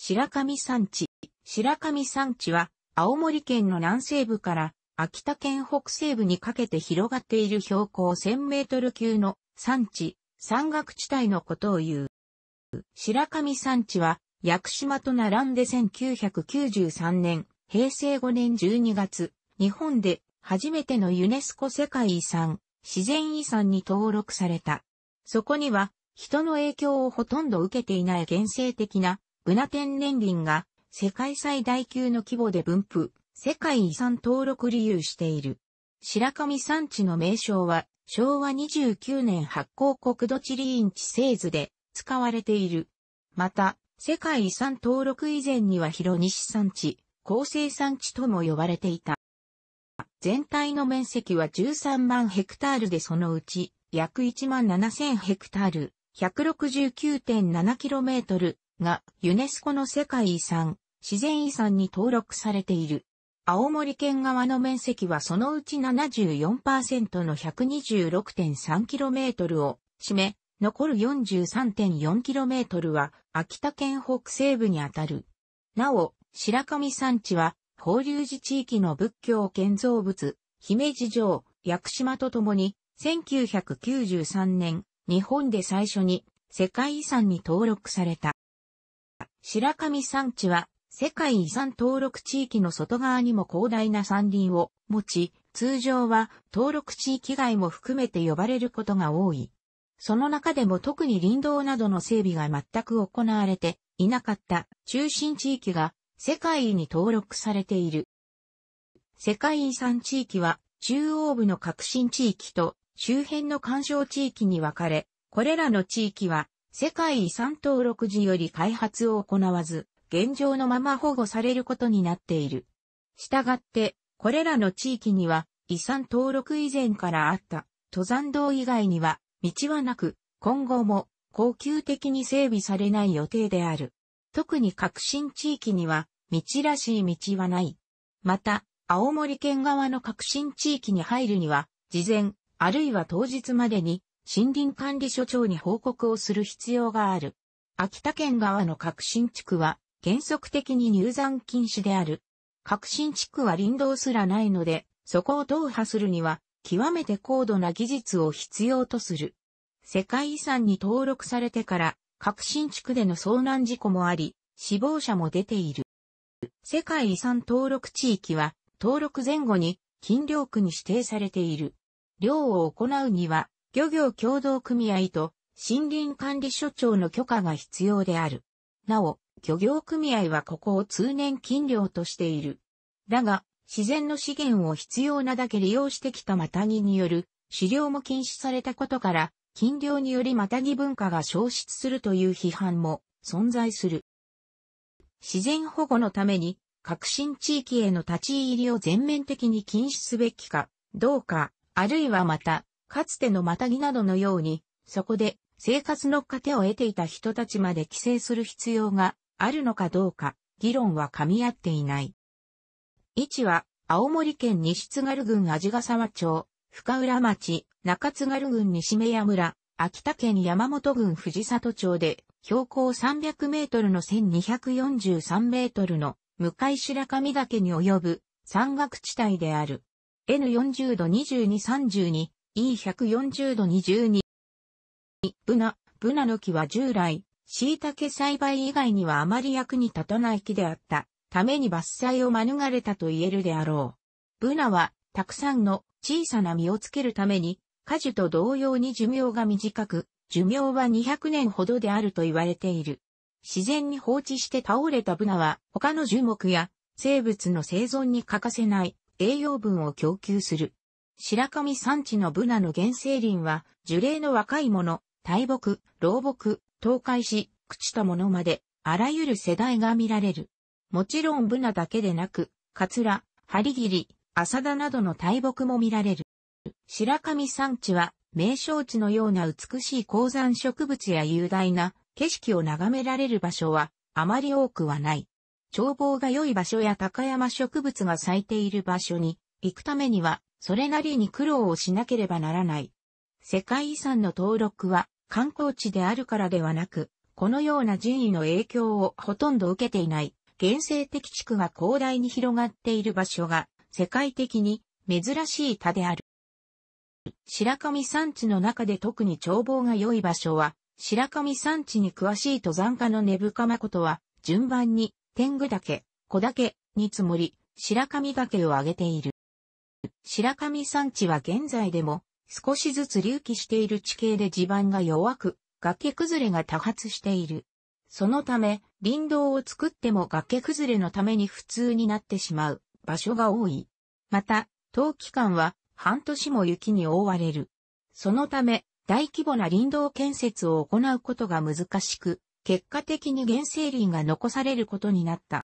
白神山地。白神山地は、青森県の南西部から秋田県北西部にかけて広がっている標高1000メートル級の山地、山岳地帯のことを言う。白神山地は、屋久島と並んで1993年、平成5年12月、日本で初めてのユネスコ世界遺産、自然遺産に登録された。そこには、人の影響をほとんど受けていない原生的なブナ天然林が世界最大級の規模で分布、世界遺産登録理由している。白神山地の名称は昭和29年発行国土地理院地製図で使われている。また、世界遺産登録以前には広西山地、厚生山地とも呼ばれていた。全体の面積は13万ヘクタールでそのうち約1万7000ヘクタール、169.7km がユネスコの世界遺産、自然遺産に登録されている。青森県側の面積はそのうち74%の 126.3km を占め、残る 43.4km は秋田県北西部にあたる。なお、白神山地は、法隆寺地域の仏教建造物、姫路城、屋久島と共に、1993年、日本で最初に世界遺産に登録された。白神山地は世界遺産登録地域の外側にも広大な山林を持ち、通常は登録地域外も含めて呼ばれることが多い。その中でも特に林道などの整備が全く行われていなかった中心地域が世界に登録されている。世界遺産地域は中央部の革新地域と周辺の干渉地域に分かれ、これらの地域は世界遺産登録時より開発を行わず、現状のまま保護されることになっている。したがって、これらの地域には遺産登録以前からあった登山道以外には道はなく、今後も恒久的に整備されない予定である。特に革新地域には道らしい道はない。また、青森県側の革新地域に入るには、事前、あるいは当日までに森林管理所長に報告をする必要がある。秋田県側の革新地区は原則的に入山禁止である。革新地区は林道すらないので、そこを踏破するには極めて高度な技術を必要とする。世界遺産に登録されてから、革新地区での遭難事故もあり、死亡者も出ている。世界遺産登録地域は、登録前後に、禁漁区に指定されている。漁を行うには、漁業協同組合と森林管理所長の許可が必要である。なお、漁業組合はここを通年禁漁としている。だが、自然の資源を必要なだけ利用してきたマタギによる狩猟も禁止されたことから、禁漁によりマタギ文化が消失するという批判も存在する。自然保護のために、革新地域への立ち入りを全面的に禁止すべきか、どうか、あるいはまた、かつてのマタギなどのように、そこで生活の糧を得ていた人たちまで規制する必要があるのかどうか、議論は噛み合っていない。位置は、青森県西津軽郡味ヶ沢町、深浦町、中津軽郡西目屋村、秋田県山本郡藤里町で、標高300メートルの1243メートルの向白神岳に及ぶ山岳地帯である。N40 度2232 E140 度2 2ブナ、ブナの木は従来、椎茸栽培以外にはあまり役に立たない木であったために伐採を免れたと言えるであろう。ブナはたくさんの小さな実をつけるために果樹と同様に寿命が短く、寿命は200年ほどであると言われている。自然に放置して倒れたブナは他の樹木や生物の生存に欠かせない栄養分を供給する。白神山地のブナの原生林は、樹齢の若い者、大木、老木、倒壊し、朽ちたのまで、あらゆる世代が見られる。もちろんブナだけでなく、カツラ、ハリギリ、アサダなどの大木も見られる。白神山地は、名勝地のような美しい鉱山植物や雄大な景色を眺められる場所はあまり多くはない。眺望が良い場所や高山植物が咲いている場所に行くためにはそれなりに苦労をしなければならない。世界遺産の登録は観光地であるからではなく、このような順位の影響をほとんど受けていない、原生的地区が広大に広がっている場所が世界的に珍しい田である。白神山地の中で特に眺望が良い場所は、白神山地に詳しい登山家の根深誠は、順番に天狗岳、小岳に積もり、白神岳を挙げている。白神山地は現在でも少しずつ隆起している地形で地盤が弱く、崖崩れが多発している。そのため、林道を作っても崖崩れのために普通になってしまう場所が多い。また、冬期間は半年も雪に覆われる。そのため、大規模な林道建設を行うことが難しく、結果的に原生林が残されることになった。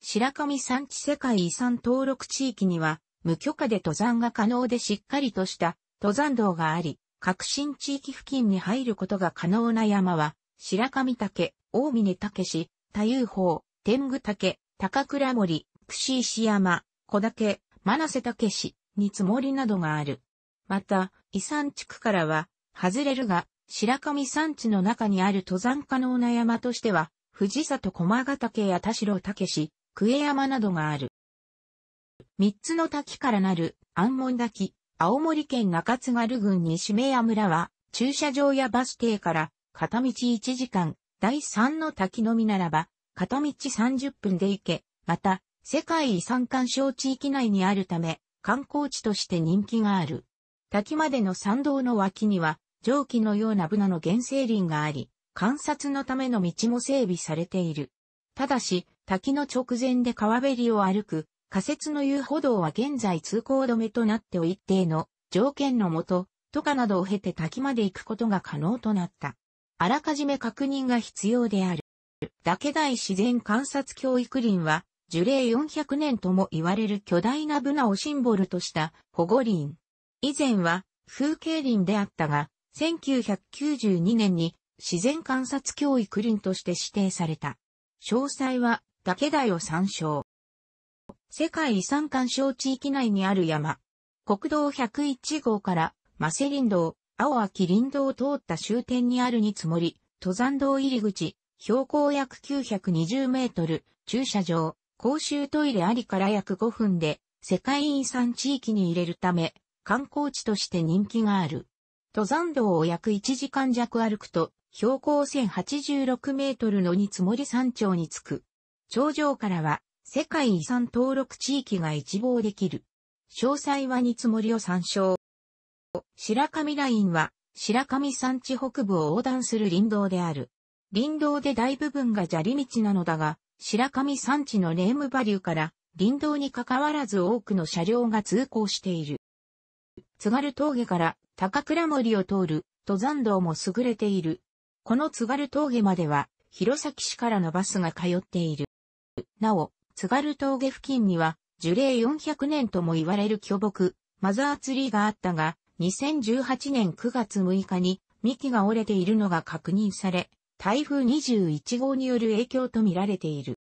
白神山地世界遺産登録地域には、無許可で登山が可能でしっかりとした登山道があり、革新地域付近に入ることが可能な山は、白神岳、大峰岳市、太夫峰、天狗岳、高倉森、串石山、小岳、真瀬岳市三積もりなどがある。また、遺産地区からは、外れるが、白神山地の中にある登山可能な山としては、藤里駒ヶ岳や田代岳市、久江山などがある。三つの滝からなる安門滝、青森県中津軽郡西目屋村は、駐車場やバス停から片道1時間、第三の滝のみならば、片道30分で行け、また、世界遺産干渉地域内にあるため、観光地として人気がある。滝までの参道の脇には、蒸気のようなブナの原生林があり、観察のための道も整備されている。ただし、滝の直前で川べりを歩く仮設の遊歩道は現在通行止めとなってお一定の条件のもと、とかなどを経て滝まで行くことが可能となった。あらかじめ確認が必要である。け大自然観察教育林は、樹齢400年とも言われる巨大なブナをシンボルとした保護林。以前は風景林であったが、1992年に自然観察教育林として指定された。詳細は、け大を参照。世界遺産干渉地域内にある山。国道101号からマセリン道、青秋林道を通った終点にあるに積もり、登山道入り口、標高約920メートル、駐車場、公衆トイレありから約5分で、世界遺産地域に入れるため、観光地として人気がある。登山道を約1時間弱歩くと、標高1086メートルのに積もり山頂に着く。頂上からは世界遺産登録地域が一望できる。詳細は煮積もりを参照。白神ラインは、白神山地北部を横断する林道である。林道で大部分が砂利道なのだが、白神山地のネームバリューから、林道に関わらず多くの車両が通行している。津軽峠から高倉森を通る登山道も優れている。この津軽峠までは、弘前市からのバスが通っている。なお、津軽峠付近には、樹齢400年とも言われる巨木、マザーツリーがあったが、2018年9月6日に幹が折れているのが確認され、台風21号による影響とみられている。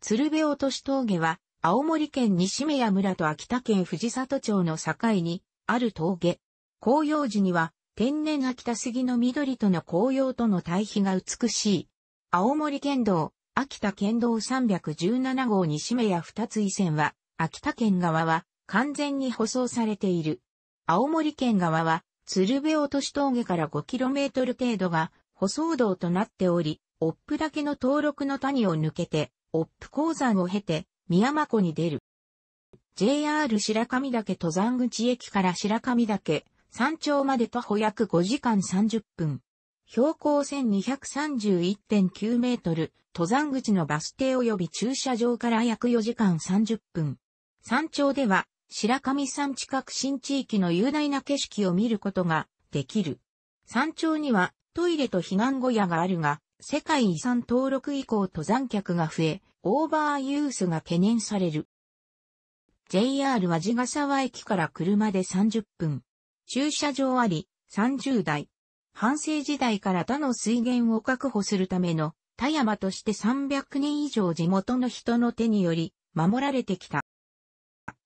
鶴瓶落とし峠は、青森県西目屋村と秋田県藤里町の境に、ある峠。紅葉時には、天然秋田杉の緑との紅葉との対比が美しい。青森県道、秋田県道317号西目や二つ移線は、秋田県側は完全に舗装されている。青森県側は、鶴瓶落とし峠から 5km 程度が舗装道となっており、オップ岳の登録の谷を抜けて、オップ鉱山を経て、宮間湖に出る。JR 白神岳登山口駅から白神岳、山頂まで徒歩約5時間30分。標高1231.9メートル、登山口のバス停及び駐車場から約4時間30分。山頂では、白神山近く新地域の雄大な景色を見ることができる。山頂にはトイレと避難小屋があるが、世界遺産登録以降登山客が増え、オーバーユースが懸念される。JR は地ヶ沢駅から車で30分。駐車場あり、30台。半生時代から他の水源を確保するための田山として300年以上地元の人の手により守られてきた。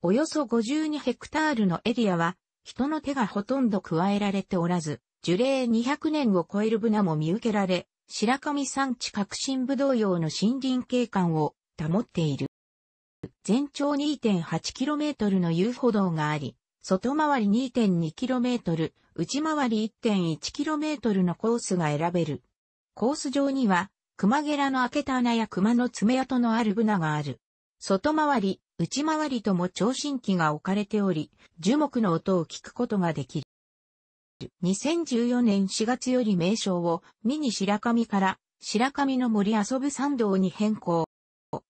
およそ52ヘクタールのエリアは人の手がほとんど加えられておらず、樹齢200年を超えるブナも見受けられ、白神山地革新武道用の森林景観を保っている。全長 2.8km の遊歩道があり、外回り 2.2km、内回り 1.1km のコースが選べる。コース上には熊ゲラの開けた穴や熊の爪痕のあるブナがある。外回り、内回りとも聴診器が置かれており、樹木の音を聞くことができる。2014年4月より名称を、ミニ白神から、白神の森遊ぶ参道に変更。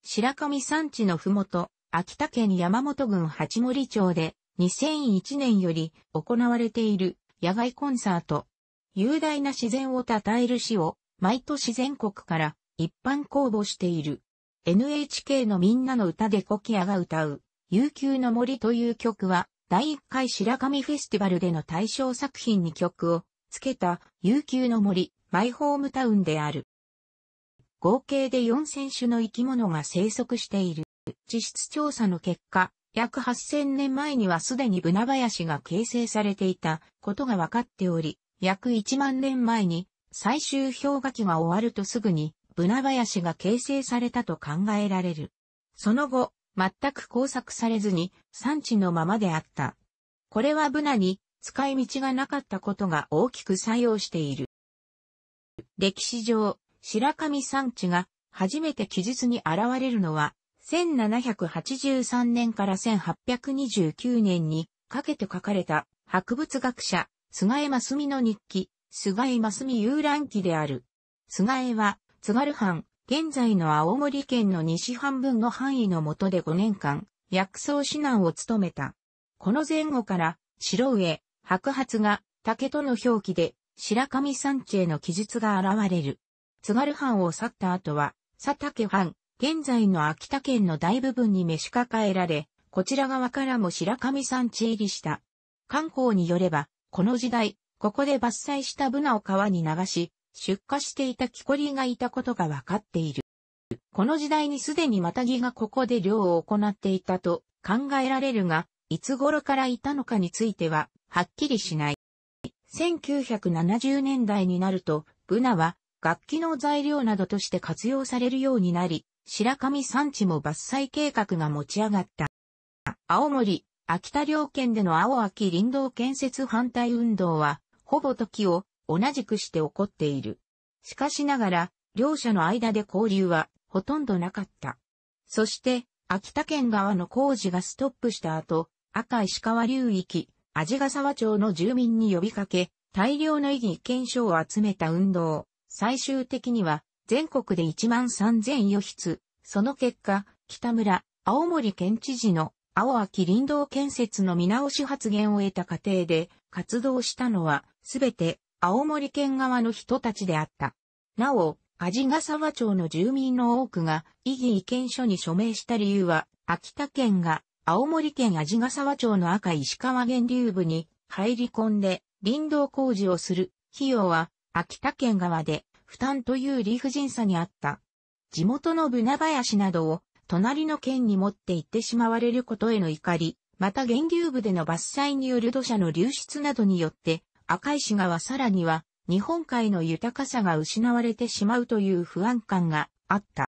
白神山地のふもと、秋田県山本郡八森町で、2001年より行われている野外コンサート。雄大な自然を称える詩を毎年全国から一般公募している。NHK のみんなの歌でコキアが歌う、悠久の森という曲は、第1回白神フェスティバルでの対象作品に曲をつけた、悠久の森、マイホームタウンである。合計で4000種の生き物が生息している。地質調査の結果、約8000年前にはすでにブナ林が形成されていたことが分かっており、約1万年前に最終氷河期が終わるとすぐに、ブナ林が形成されたと考えられる。その後、全く工作されずに、産地のままであった。これはブナに、使い道がなかったことが大きく作用している。歴史上、白神山地が初めて記述に現れるのは、1783年から1829年にかけて書かれた博物学者、菅江真澄の日記、菅井正美遊覧記である。菅井は、津軽藩、現在の青森県の西半分の範囲のもとで5年間、薬草指南を務めた。この前後から、白上、白髪が、竹との表記で、白神山地への記述が現れる。津軽藩を去った後は、佐竹藩、現在の秋田県の大部分に召し抱えられ、こちら側からも白神山地入りした。観光によれば、この時代、ここで伐採したブナを川に流し、出荷していた木こりがいたことがわかっている。この時代にすでにマタギがここで漁を行っていたと考えられるが、いつ頃からいたのかについては、はっきりしない。1970年代になると、ブナは楽器の材料などとして活用されるようになり、白神山地も伐採計画が持ち上がった。青森、秋田両県での青秋林道建設反対運動は、ほぼ時を同じくして起こっている。しかしながら、両者の間で交流はほとんどなかった。そして、秋田県側の工事がストップした後、赤石川流域、味ヶ沢町の住民に呼びかけ、大量の異議意見書を集めた運動、最終的には全国で1万3000余筆、その結果、北村、青森県知事の青秋林道建設の見直し発言を得た過程で活動したのはすべて青森県側の人たちであった。なお、味ヶ沢町の住民の多くが異議意見書に署名した理由は、秋田県が青森県味ヶ沢町の赤石川源流部に入り込んで林道工事をする費用は秋田県側で負担という理不尽さにあった。地元の船林などを隣の県に持って行ってしまわれることへの怒り、また源流部での伐採による土砂の流出などによって赤石川さらには、日本海の豊かさが失われてしまうという不安感があった。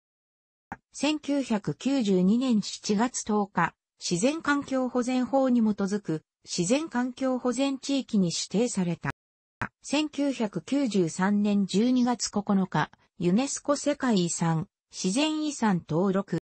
1992年7月10日、自然環境保全法に基づく自然環境保全地域に指定された。1993年12月9日、ユネスコ世界遺産、自然遺産登録。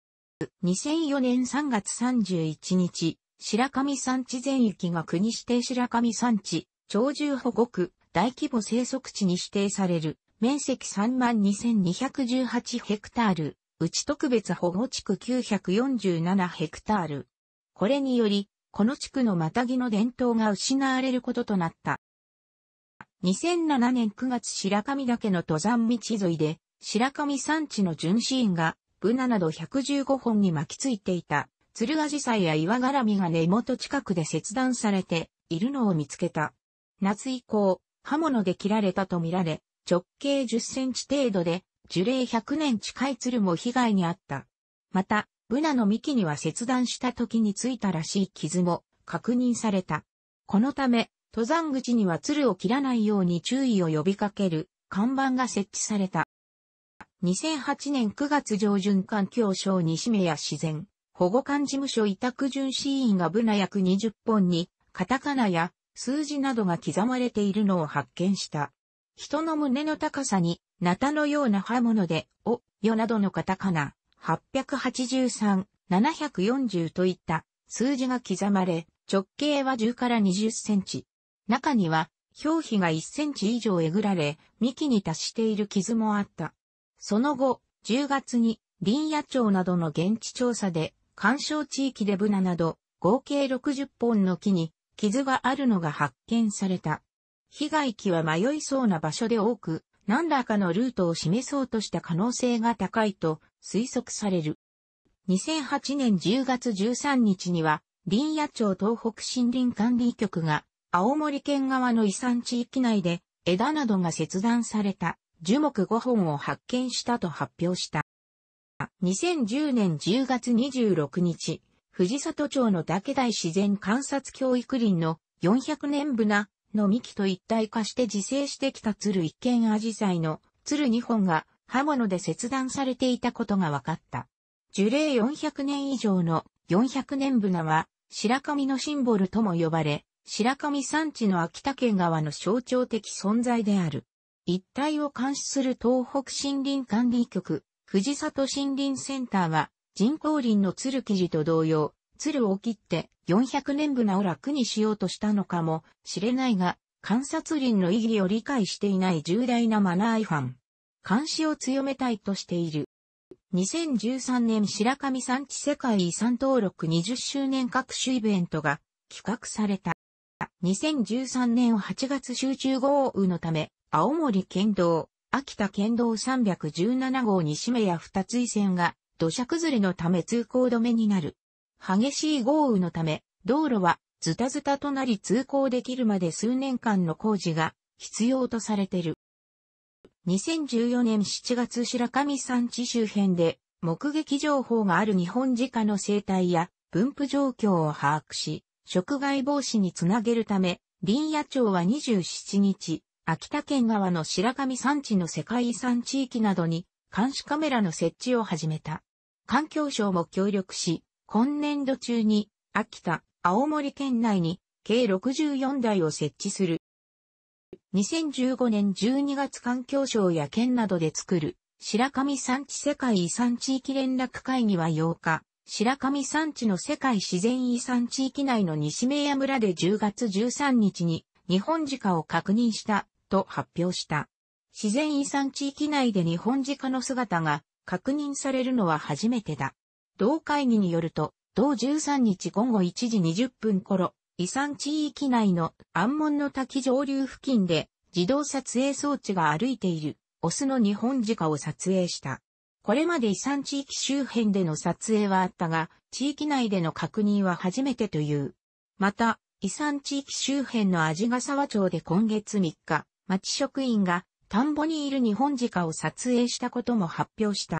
2004年3月31日、白神山地全域が国指定白神山地鳥獣保護区、大規模生息地に指定される、面積32,218ヘクタール、うち特別保護地区947ヘクタール。これにより、この地区のまたぎの伝統が失われることとなった。2007年9月白神岳の登山道沿いで、白神山地の巡視員が、ブナなど115本に巻きついていた、鶴アジサイや岩絡みが根元近くで切断されているのを見つけた。夏以降、刃物で切られたとみられ、直径10センチ程度で、樹齢100年近い鶴も被害に遭った。また、ブナの幹には切断した時についたらしい傷も確認された。このため、登山口には鶴を切らないように注意を呼びかける看板が設置された。2008年9月上旬環境省西目や自然保護官事務所委託巡視員がブナ約20本にカタカナや数字などが刻まれているのを発見した。人の胸の高さに、ナタのような刃物で、お、よなどのカタカナ、883、740といった数字が刻まれ、直径は10から20センチ。中には、表皮が1センチ以上えぐられ、幹に達している傷もあった。その後、10月に、林野町などの現地調査で、干渉地域でブナなど、合計60本の木に傷があるのが発見された。被害機は迷いそうな場所で多く、何らかのルートを示そうとした可能性が高いと推測される。2008年10月13日には、林野町東北森林管理局が、青森県側の遺産地域内で、枝などが切断された樹木5本を発見したと発表した。2010年10月26日、藤里町の岳大自然観察教育林の400年ぶなの幹と一体化して自生してきた鶴一軒アジサイの鶴2本が刃物で切断されていたことが分かった。樹齢400年以上の400年ぶなは白神のシンボルとも呼ばれ、白神山地の秋田県側の象徴的存在である。一帯を監視する東北森林管理局、藤里森林センターは、人工林の鶴生地と同様、鶴を切って400年分を楽にしようとしたのかもしれないが、観察林の意義を理解していない重大なマナー違反。監視を強めたいとしている。2013年白神山地世界遺産登録20周年各種イベントが企画された。2013年8月集中豪雨のため、青森県道、秋田県道317号に締めや二つ移線が土砂崩れのため通行止めになる。激しい豪雨のため、道路はズタズタとなり通行できるまで数年間の工事が必要とされてる。2014年7月白神山地周辺で目撃情報がある日本鹿の生態や分布状況を把握し、食害防止につなげるため、林野庁は27日、秋田県側の白神山地の世界遺産地域などに監視カメラの設置を始めた。環境省も協力し、今年度中に、秋田、青森県内に、計64台を設置する。2015年12月環境省や県などで作る、白神山地世界遺産地域連絡会議は8日、白神山地の世界自然遺産地域内の西名屋村で10月13日に、日本家を確認した、と発表した。自然遺産地域内で日本家の姿が確認されるのは初めてだ。同会議によると、同13日午後1時20分頃、遺産地域内の安門の滝上流付近で自動撮影装置が歩いているオスの日本鹿を撮影した。これまで遺産地域周辺での撮影はあったが、地域内での確認は初めてという。また、遺産地域周辺の味ヶ沢町で今月3日、町職員が田んぼにいる日本鹿を撮影したことも発表した。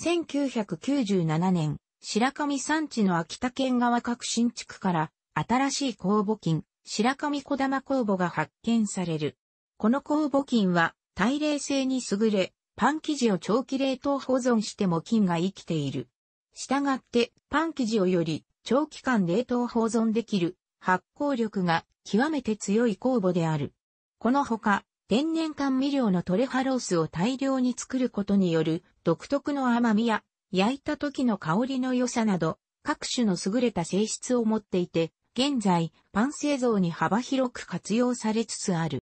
1997年、白神山地の秋田県側各新築から新しい公募金、白神小玉公募が発見される。この公募金は大冷性に優れ、パン生地を長期冷凍保存しても菌が生きている。したがって、パン生地をより長期間冷凍保存できる発酵力が極めて強い酵母である。このほか、天然甘味料のトレハロースを大量に作ることによる独特の甘みや焼いた時の香りの良さなど各種の優れた性質を持っていて、現在パン製造に幅広く活用されつつある。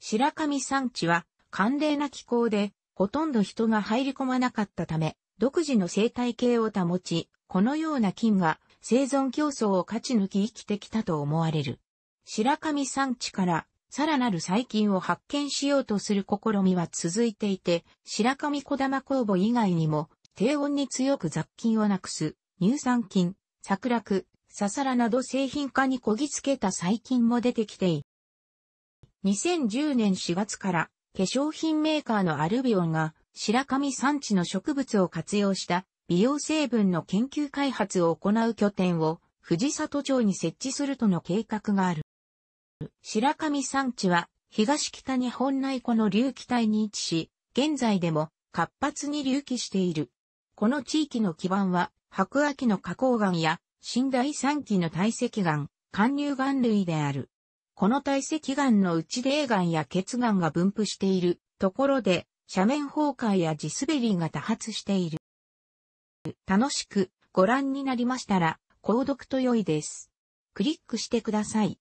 白神産地は寒冷な気候でほとんど人が入り込まなかったため、独自の生態系を保ち、このような菌が生存競争を勝ち抜き生きてきたと思われる。白神産地からさらなる細菌を発見しようとする試みは続いていて、白神小玉工房以外にも、低温に強く雑菌をなくす、乳酸菌、桜く、ササラなど製品化にこぎつけた細菌も出てきてい。2010年4月から、化粧品メーカーのアルビオンが、白神産地の植物を活用した美容成分の研究開発を行う拠点を藤里町に設置するとの計画がある。白神山地は東北日本内湖の隆起帯に位置し、現在でも活発に隆起している。この地域の基盤は白亜紀の花崗岩や新第三期の堆積岩、貫入岩類である。この堆積岩のうち霊岩や欠岩が分布しているところで斜面崩壊や地滑りが多発している。楽しくご覧になりましたら、購読と良いです。クリックしてください。